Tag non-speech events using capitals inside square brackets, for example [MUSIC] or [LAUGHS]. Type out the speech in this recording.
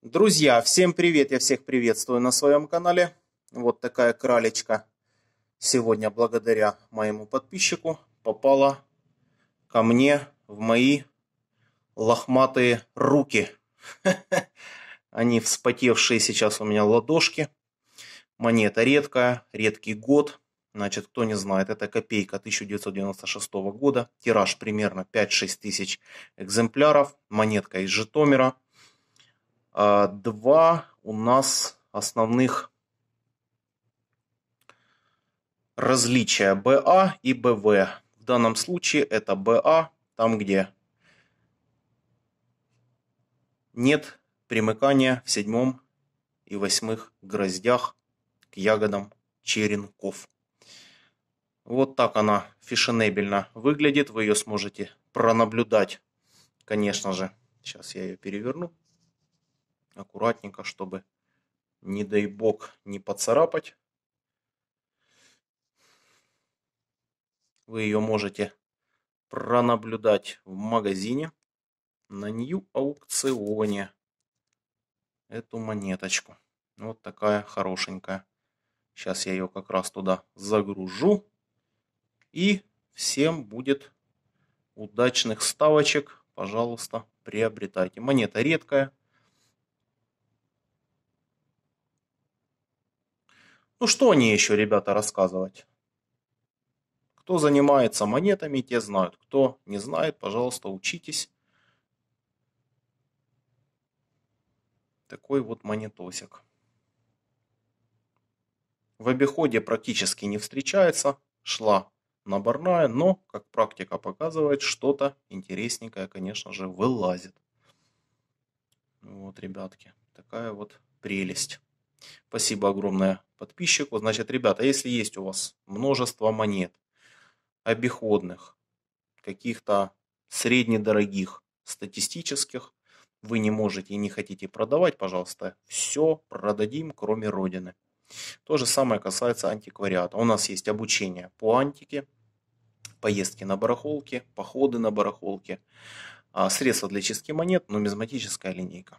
Друзья, всем привет, я всех приветствую на своем канале. Вот такая кралечка сегодня благодаря моему подписчику попала ко мне в мои лохматые руки. [LAUGHS] Они вспотевшие сейчас у меня ладошки. Монета редкая, редкий год. Значит, кто не знает, это копейка 1996 года. Тираж примерно 5-6 тысяч экземпляров. Монетка из Житомира. А, два у нас основных различия БА и БВ. В данном случае это БА там, где нет примыкания в седьмом и восьмых гроздях к ягодам черенков. Вот так она фешенебельно выглядит. Вы ее сможете пронаблюдать, конечно же. Сейчас я ее переверну аккуратненько, чтобы, не дай бог, не поцарапать. Вы ее можете пронаблюдать в магазине на Нью-аукционе эту монеточку. Вот такая хорошенькая. Сейчас я ее как раз туда загружу. И всем будет удачных ставочек. Пожалуйста, приобретайте. Монета редкая. Ну что они еще, ребята, рассказывать? Кто занимается монетами, те знают. Кто не знает, пожалуйста, учитесь. Такой вот монетосик. В обиходе практически не встречается. Шла наборная, но, как практика показывает, что-то интересненькое, конечно же, вылазит. Вот, ребятки, такая вот прелесть. Спасибо огромное подписчику. Значит, ребята, если есть у вас множество монет, обиходных, каких-то среднедорогих, статистических, вы не можете и не хотите продавать, пожалуйста, все продадим, кроме Родины. То же самое касается антиквариата. У нас есть обучение по антике, поездки на барахолке, походы на барахолке, а, средства для чистки монет, нумизматическая линейка.